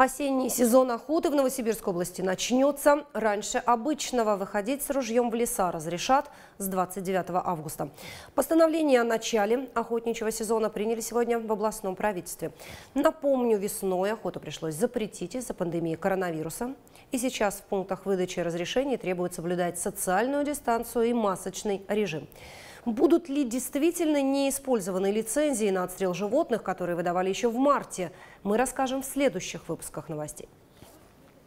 Осенний сезон охоты в Новосибирской области начнется раньше обычного. Выходить с ружьем в леса разрешат с 29 августа. Постановление о начале охотничьего сезона приняли сегодня в областном правительстве. Напомню, весной охоту пришлось запретить из-за пандемии коронавируса. И сейчас в пунктах выдачи разрешений требуется соблюдать социальную дистанцию и масочный режим. Будут ли действительно не использованы лицензии на отстрел животных, которые выдавали еще в марте, мы расскажем в следующих выпусках новостей.